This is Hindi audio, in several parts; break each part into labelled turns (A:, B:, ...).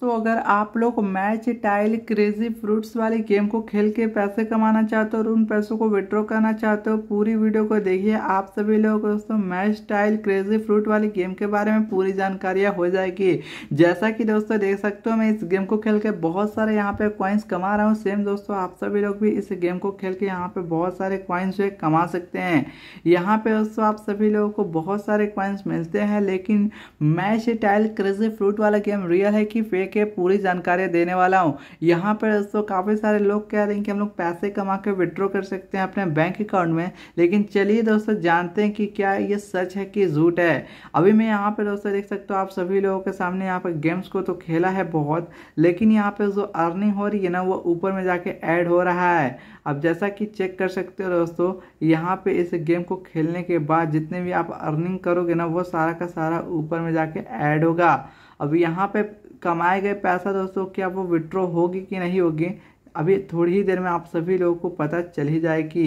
A: तो अगर आप लोग मैच टाइल क्रेजी फ्रूट्स वाले गेम को खेल के पैसे कमाना चाहते हो और उन पैसों को विड्रॉ करना चाहते हो पूरी वीडियो को देखिए आप सभी लोग दोस्तों मैच टाइल क्रेजी फ्रूट वाले गेम के बारे में पूरी जानकारियाँ हो जाएगी जैसा कि दोस्तों देख सकते हो मैं इस गेम को खेल के बहुत सारे यहाँ पे कॉइन्स कमा रहा हूँ सेम दोस्तों आप सभी लोग भी इस गेम को खेल के यहाँ पे बहुत सारे कॉइन्स जो कमा सकते हैं यहाँ पे दोस्तों आप सभी लोगों को बहुत सारे कॉइन्स मिलते हैं लेकिन मैच टाइल क्रेजी फ्रूट वाला गेम रियल है कि फेक लेके पूरी जानकारी देने वाला हूँ यहाँ पर दोस्तों काफ़ी सारे लोग कह रहे हैं कि हम लोग पैसे कमा के विड्रॉ कर सकते हैं अपने बैंक अकाउंट में लेकिन चलिए दोस्तों जानते हैं कि क्या ये सच है कि झूठ है अभी मैं यहाँ पर दोस्तों देख सकता हूँ आप सभी लोगों के सामने यहाँ पर गेम्स को तो खेला है बहुत लेकिन यहाँ पर जो अर्निंग हो रही है ना वो ऊपर में जाके ऐड हो रहा है अब जैसा कि चेक कर सकते हो दोस्तों यहाँ पे इस गेम को खेलने के बाद जितने भी आप अर्निंग करोगे ना वो सारा का सारा ऊपर में जाके ऐड होगा अब यहाँ पे कमाए गए पैसा दोस्तों क्या वो विड्रॉ होगी कि नहीं होगी अभी थोड़ी ही देर में आप सभी लोगों को पता चल ही जाएगी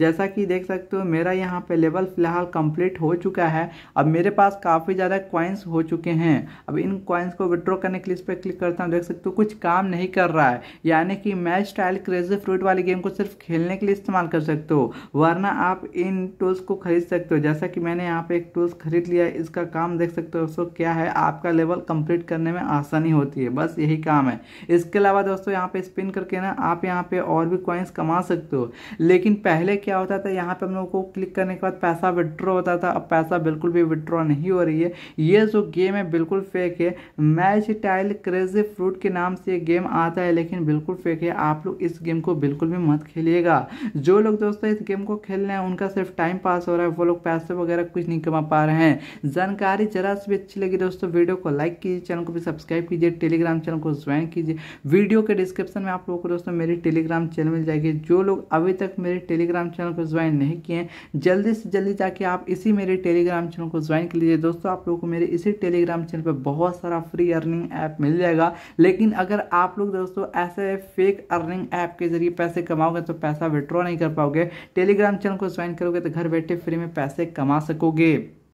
A: जैसा कि देख सकते हो मेरा यहाँ पे लेवल फ़िलहाल कंप्लीट हो चुका है अब मेरे पास काफ़ी ज़्यादा क्वाइंस हो चुके हैं अब इन क्वाइंस को विड्रॉ करने के लिए इस पर क्लिक करता हूँ देख सकते हो कुछ काम नहीं कर रहा है यानी कि मैच स्टाइल क्रेजी फ्रूट वाली गेम को सिर्फ खेलने के लिए इस्तेमाल कर सकते हो वरना आप इन टूल्स को खरीद सकते हो जैसा कि मैंने यहाँ पे एक टूल्स खरीद लिया है इसका काम देख सकते हो दोस्तों क्या है आपका लेवल कंप्लीट करने में आसानी होती है बस यही काम है इसके अलावा दोस्तों यहाँ पे स्पिन करके ना है आप यहाँ पे और भी कॉइन्स कमा सकते हो लेकिन पहले क्या होता था यहाँ पे हम लोगों को क्लिक करने के बाद पैसा विड्रॉ होता था अब पैसा बिल्कुल भी विड्रॉ नहीं हो रही है ये जो गेम है बिल्कुल फेक है मैच टाइल क्रेजी फ्रूट के नाम से ये गेम आता है लेकिन बिल्कुल फेक है आप लोग इस गेम को बिल्कुल भी मत खेलिएगा जो लोग दोस्तों इस गेम को खेल रहे हैं उनका सिर्फ टाइम पास हो रहा है वो लोग पैसे वगैरह कुछ नहीं कमा पा रहे हैं जानकारी जरा सी भी अच्छी लगी दोस्तों वीडियो को लाइक कीजिए चैनल को भी सब्सक्राइब कीजिए टेलीग्राम चैनल को ज्वाइन कीजिए वीडियो के डिस्क्रिप्शन में आप लोगों को दोस्तों मेरे टेलीग्राम चैनल मिल जाएगी जो लोग अभी तक मेरे टेलीग्राम चैनल को ज्वाइन नहीं किए हैं जल्दी से जल्दी जाके आप इसी मेरे टेलीग्राम चैनल को ज्वाइन कर लीजिए दोस्तों आप लोगों को मेरे इसी टेलीग्राम चैनल पर बहुत सारा फ्री अर्निंग ऐप मिल जाएगा लेकिन अगर आप लोग दोस्तों ऐसे फेक अर्निंग ऐप के जरिए पैसे कमाओगे तो पैसा विड्रॉ नहीं कर पाओगे टेलीग्राम चैनल को ज्वाइन करोगे तो घर बैठे फ्री में पैसे कमा सकोगे